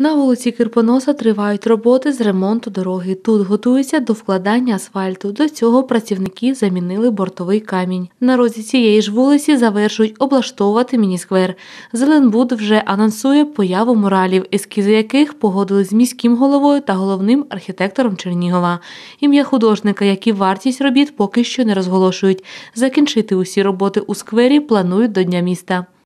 На вулиці Кирпоноса тривають роботи з ремонту дороги. Тут готуються до вкладання асфальту. До цього працівники замінили бортовий камінь. На розі цієї ж вулиці завершують облаштовувати міні-сквер. Зеленбуд вже анонсує появу муралів, ескізи яких погодили з міським головою та головним архітектором Чернігова. Ім'я художника, які вартість робіт поки що не розголошують. Закінчити усі роботи у сквері планують до Дня міста.